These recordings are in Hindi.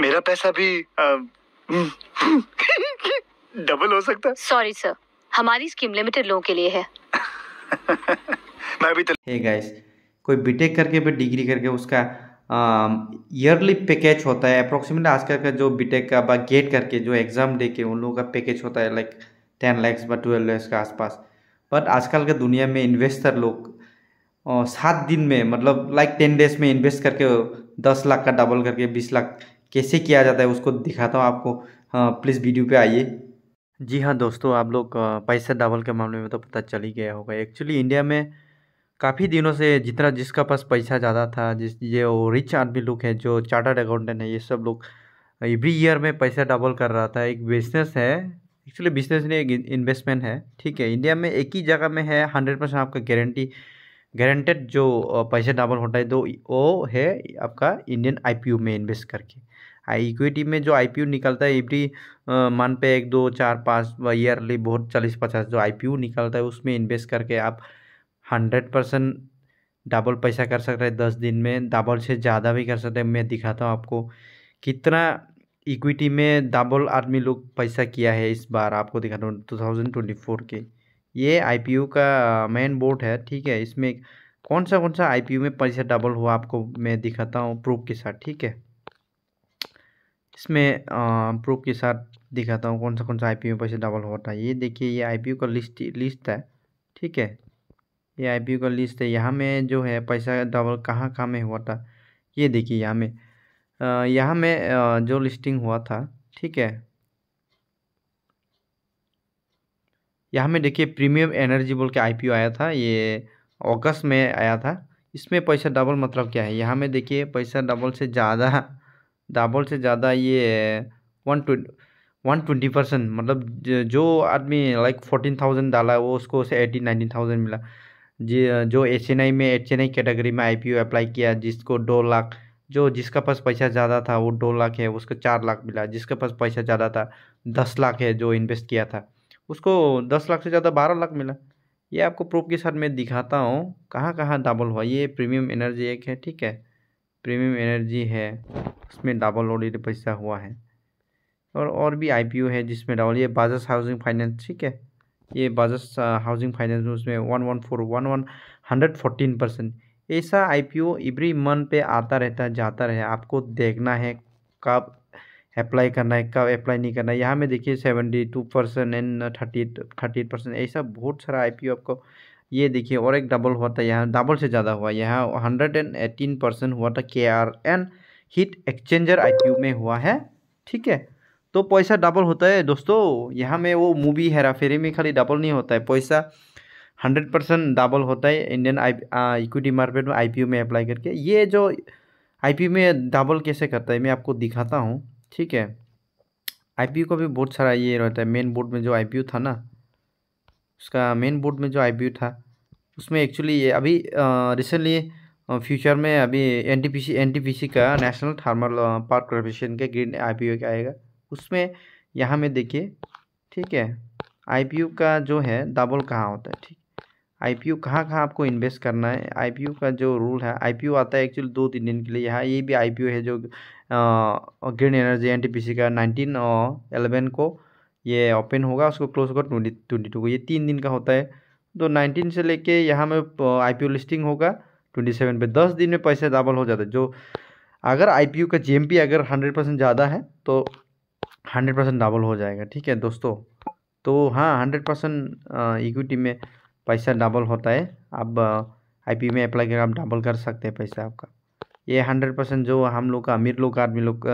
मेरा पैसा भी डबल हो सकता है सॉरी सर हमारी स्कीम लिमिटेड लोगों के लिए है मैं भी हे गाइस कोई बीटेक करके भी डिग्री करके उसका ईयरली पैकेज होता है अप्रोक्सीमेटली आजकल का जो बीटेक का बा गेट करके जो एग्ज़ाम दे के उन लोगों का पैकेज होता है लाइक टेन लैक्स बा ट्वेल्व लैक्स के आसपास बट आजकल के दुनिया में इन्वेस्टर लोग सात दिन में मतलब लाइक टेन डेज में इन्वेस्ट करके दस लाख का डबल करके बीस लाख कैसे किया जाता है उसको दिखाता हूँ आपको प्लीज़ हाँ, वीडियो पे आइए जी हाँ दोस्तों आप लोग पैसा डबल के मामले में तो पता चल ही गया होगा एक्चुअली इंडिया में काफ़ी दिनों से जितना जिसका पास पैसा ज़्यादा था जिस ये वो रिच आदमी लोग हैं जो चार्टर्ड अकाउंटेंट है ये सब लोग एवरी ईयर में पैसा डबल कर रहा था एक बिजनेस है एक्चुअली बिजनेस नहीं एक इन्वेस्टमेंट है ठीक है इंडिया में एक ही जगह में है हंड्रेड परसेंट आपका गारंटी गारंटेड जो पैसे डबल होता है तो वो है आपका इंडियन आईपीओ में इन्वेस्ट करके इक्विटी में जो आईपीओ निकलता है एवरी मंथ पे एक दो चार पाँच ईयरली बहुत चालीस पचास जो आईपीओ निकलता है उसमें इन्वेस्ट करके आप हंड्रेड परसेंट डबल पैसा कर सकते हैं दस दिन में डबल से ज़्यादा भी कर सकते हैं मैं दिखाता हूँ आपको कितना इक्विटी में डबल आदमी लोग पैसा किया है इस बार आपको दिखाता हूँ टू थाउजेंड ट्वेंटी फोर के ये आई का मेन बोर्ड है ठीक है इसमें कौन सा कौन सा आई में पैसा डबल हुआ आपको मैं दिखाता हूँ प्रूफ के साथ ठीक है इसमें प्रूफ के साथ दिखाता हूँ कौन सा कौन सा आई में पैसा डबल हुआ था ये देखिए ये आई का लिस्ट लिस्ट है ठीक है ये आई का लिस्ट है यहाँ में जो है पैसा डबल कहाँ कहाँ में हुआ था ये देखिए यहाँ में यहाँ में जो लिस्टिंग हुआ था ठीक है यहाँ में देखिए प्रीमियम एनर्जी बोल के आई आया था ये अगस्त में आया था इसमें पैसा डबल मतलब क्या है यहाँ में देखिए पैसा डबल से ज़्यादा डबल से ज़्यादा ये one two one twenty percent मतलब जो आदमी लाइक फोर्टीन थाउजेंड डाला वो उसको उसे एटीन नाइनटीन थाउजेंड मिला जी जो एच एन आई में एच एन आई कैटेगरी में आई पी ओ अप्लाई किया जिसको दो लाख जो जिसका पास पैसा ज़्यादा था वो दो लाख है उसको चार लाख मिला जिसके पास पैसा ज़्यादा था दस लाख है जो इन्वेस्ट किया था उसको दस लाख से ज़्यादा बारह लाख मिला ये आपको प्रूफ के साथ मैं दिखाता हूँ कहाँ कहाँ डबल हुआ ये प्रीमियम एनर्जी एक है ठीक है प्रीमियम एनर्जी है उसमें डबल ऑलरेडी पैसा हुआ है और और भी आई है जिसमें डबल ये बाजस हाउसिंग फाइनेंस ठीक है ये बाजस हाउसिंग फाइनेंस में उसमें one one four one one hundred fourteen percent ऐसा ओ एवरी मंथ पे आता रहता जाता रहे आपको देखना है कब अप्लाई करना है कब अप्लाई नहीं करना है यहाँ में देखिए seventy two percent and thirty thirty eight percent ऐसा बहुत सारा आई आपको ये देखिए और एक डबल हुआ था यहाँ डबल से ज़्यादा हुआ यहाँ हंड्रेड एंड एटीन परसेंट हुआ था के R and heat exchanger I में हुआ है ठीक है तो पैसा डबल होता है दोस्तों यहाँ में वो मूवी हेरा फेरी में खाली डबल नहीं होता है पैसा हंड्रेड परसेंट डबल होता है इंडियन आई इक्विटी मार्केट में आई में अप्लाई करके ये जो आई में डबल कैसे करता है मैं आपको दिखाता हूँ ठीक है आई का भी बहुत सारा ये रहता है मेन बोर्ड में जो आई था ना उसका मेन बोर्ड में जो आई था उसमें एक्चुअली ये अभी रिसेंटली फ्यूचर में अभी एन टी का नेशनल थर्मल पावर कॉर्पोरेशन के ग्रीन आई पी आएगा उसमें यहाँ में देखिए ठीक है आई का जो है डबल कहाँ होता है ठीक आई पी ओ कहाँ कहाँ आपको इन्वेस्ट करना है आई पी ओ का जो रूल है आई पी ओ आता है एक्चुअली दो तीन दिन के लिए यहाँ ये भी आई पी ओ है जो green energy N T P C का नाइनटीन एलेवन को ये ओपन होगा उसको क्लोज होगा ट्वेंटी ट्वेंटी टू को ये तीन दिन का होता है तो नाइनटीन से लेके यहाँ में आई पी ओ लिस्टिंग होगा ट्वेंटी सेवन पे दस दिन में पैसे डबल हो जाते हैं जो अगर आई पी ओ का जी एम पी अगर हंड्रेड परसेंट ज़्यादा है तो हंड्रेड परसेंट डबल हो जाएगा ठीक है दोस्तों तो हाँ हंड्रेड परसेंट इक्विटी में पैसा डबल होता है अब आईपी में अप्लाई करके आप डबल कर सकते हैं पैसा आपका ये हंड्रेड परसेंट जो हम लोग का अमीर लोग आदमी लोग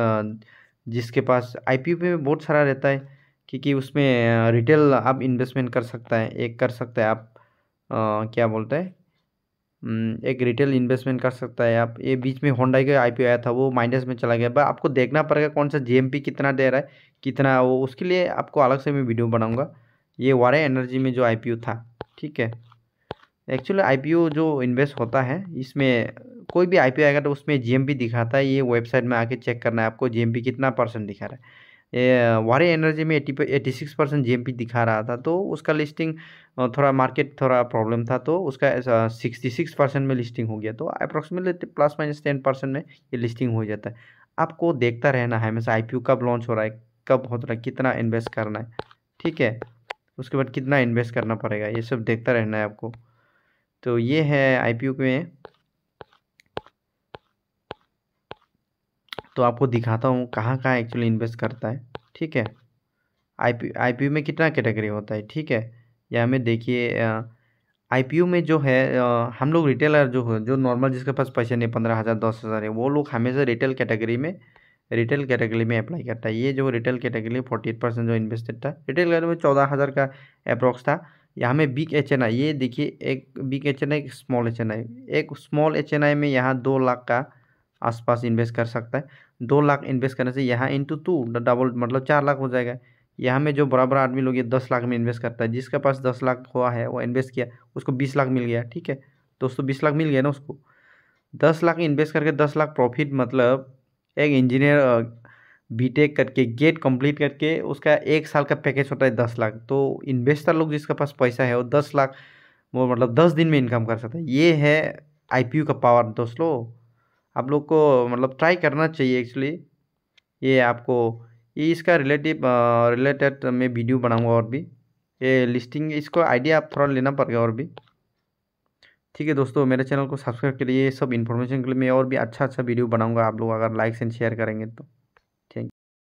जिसके पास आईपी में बहुत सारा रहता है क्योंकि उसमें रिटेल आप इन्वेस्टमेंट कर सकता है एक कर सकता है आप आ, क्या बोलते हैं एक रिटेल इन्वेस्टमेंट कर सकता है आप ये बीच में होंडाई का आईपीओ आया था वो माइनस में चला गया बट आपको देखना पड़ेगा कौन सा जीएमपी कितना दे रहा है कितना वो उसके लिए आपको अलग से मैं वीडियो बनाऊंगा ये वारे एनर्जी में जो आईपीओ था ठीक है एक्चुअली आई जो इन्वेस्ट होता है इसमें कोई भी आई आएगा तो उसमें जी भी दिखाता है ये वेबसाइट में आके चेक करना है आपको जी कितना परसेंट दिखा रहा है वारे एनर्जी में एटी एटी सिक्स परसेंट जी दिखा रहा था तो उसका लिस्टिंग थोड़ा मार्केट थोड़ा प्रॉब्लम था तो उसका सिक्सटी सिक्स परसेंट में लिस्टिंग हो गया तो approximately plus minus ten percent में ये लिस्टिंग हो जाता है आपको देखता रहना है हमेशा आई कब लॉन्च हो रहा है कब हो रहा है कितना इन्वेस्ट करना है ठीक है उसके बाद कितना इन्वेस्ट करना पड़ेगा ये सब देखता रहना है आपको तो ये है आई पी में तो आपको दिखाता हूँ कहाँ कहाँ एक्चुअली इन्वेस्ट करता है ठीक है आई पी आई पी में कितना कैटेगरी होता है ठीक है या हमें देखिए आई में जो है हम लोग रिटेलर जो है जो नॉर्मल जिसके पास पैसे नहीं पंद्रह हज़ार दस हज़ार है वो लोग हमेशा रिटेल कैटेगरी में रिटेल कैटेगरी में अप्लाई करता है ये जो retail category forty eight percent जो इन्वेस्टेड था रिटेल कैटेगरी में चौदह हज़ार का अप्रोक्स था यहाँ में बिग एच एन आई ये देखिए एक बिग एच एन आई एक स्मॉल एच एन आई एक स्मॉल एच एन आई में यहाँ दो लाख का आसपास इन्वेस्ट कर सकता है दो लाख इन्वेस्ट करने से यहाँ इंटू टू डबल मतलब चार लाख हो जाएगा यहाँ में जो बड़ा बड़ा आदमी लोग ये दस लाख में इन्वेस्ट करता है जिसके पास दस लाख हुआ है वो इन्वेस्ट किया उसको बीस लाख मिल गया ठीक है दोस्तों बीस लाख मिल गया ना उसको दस लाख इन्वेस्ट करके दस लाख प्रॉफिट मतलब एक इंजीनियर बीटेक करके गेट कंप्लीट करके उसका एक साल का पैकेज होता है दस लाख तो इन्वेस्टर लोग जिसके पास पैसा है वो दस लाख वो मतलब दस दिन में इनकम कर सकते हैं ये है आई का पावर दोस्तों आप लोग को मतलब ट्राई करना चाहिए एक्चुअली ये आपको ये इसका रिलेटिव रिलेटेड मैं वीडियो बनाऊंगा और भी ये लिस्टिंग इसको आइडिया आप थोड़ा लेना पड़ेगा और भी ठीक है दोस्तों मेरे चैनल को सब्सक्राइब के लिए सब इन्फॉर्मेशन के लिए मैं और भी अच्छा अच्छा वीडियो बनाऊंगा आप लोग अगर लाइक्स एंड शेयर करेंगे तो